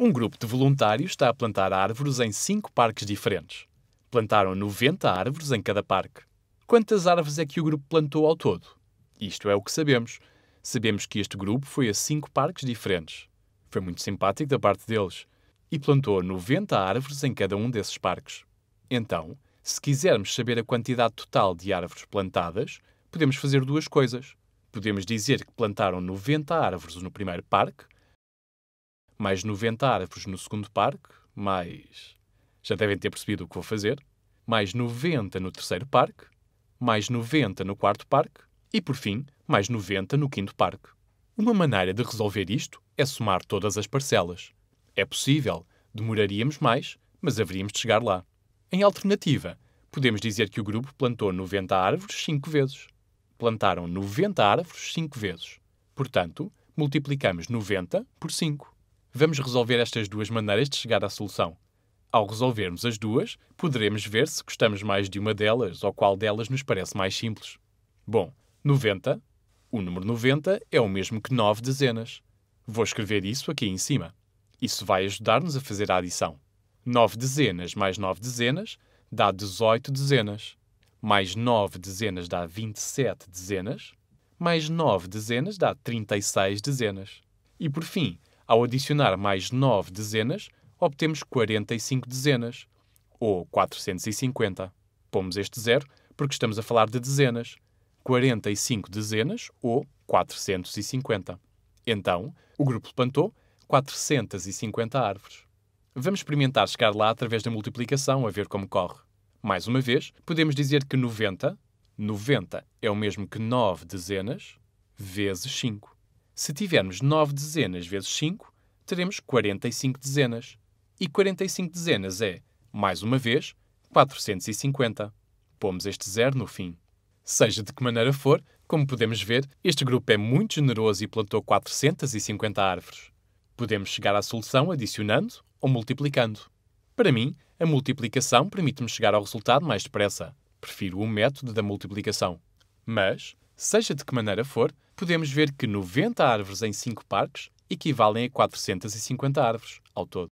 Um grupo de voluntários está a plantar árvores em cinco parques diferentes. Plantaram 90 árvores em cada parque. Quantas árvores é que o grupo plantou ao todo? Isto é o que sabemos. Sabemos que este grupo foi a cinco parques diferentes. Foi muito simpático da parte deles. E plantou 90 árvores em cada um desses parques. Então, se quisermos saber a quantidade total de árvores plantadas, podemos fazer duas coisas. Podemos dizer que plantaram 90 árvores no primeiro parque mais 90 árvores no segundo parque, mais. Já devem ter percebido o que vou fazer. Mais 90 no terceiro parque, mais 90 no quarto parque e, por fim, mais 90 no quinto parque. Uma maneira de resolver isto é somar todas as parcelas. É possível, demoraríamos mais, mas haveríamos de chegar lá. Em alternativa, podemos dizer que o grupo plantou 90 árvores 5 vezes. Plantaram 90 árvores 5 vezes. Portanto, multiplicamos 90 por 5. Vamos resolver estas duas maneiras de chegar à solução. Ao resolvermos as duas, poderemos ver se gostamos mais de uma delas ou qual delas nos parece mais simples. Bom, 90. O número 90 é o mesmo que 9 dezenas. Vou escrever isso aqui em cima. Isso vai ajudar-nos a fazer a adição. 9 dezenas mais 9 dezenas dá 18 dezenas. Mais 9 dezenas dá 27 dezenas. Mais 9 dezenas dá 36 dezenas. E por fim, ao adicionar mais 9 dezenas, obtemos 45 dezenas, ou 450. Pomos este zero porque estamos a falar de dezenas. 45 dezenas, ou 450. Então, o grupo plantou 450 árvores. Vamos experimentar chegar lá através da multiplicação a ver como corre. Mais uma vez, podemos dizer que 90, 90 é o mesmo que 9 dezenas, vezes 5. Se tivermos 9 dezenas vezes 5, teremos 45 dezenas. E 45 dezenas é, mais uma vez, 450. Pomos este zero no fim. Seja de que maneira for, como podemos ver, este grupo é muito generoso e plantou 450 árvores. Podemos chegar à solução adicionando ou multiplicando. Para mim, a multiplicação permite-me chegar ao resultado mais depressa. Prefiro o método da multiplicação. Mas, seja de que maneira for, podemos ver que 90 árvores em 5 parques equivalem a 450 árvores ao todo.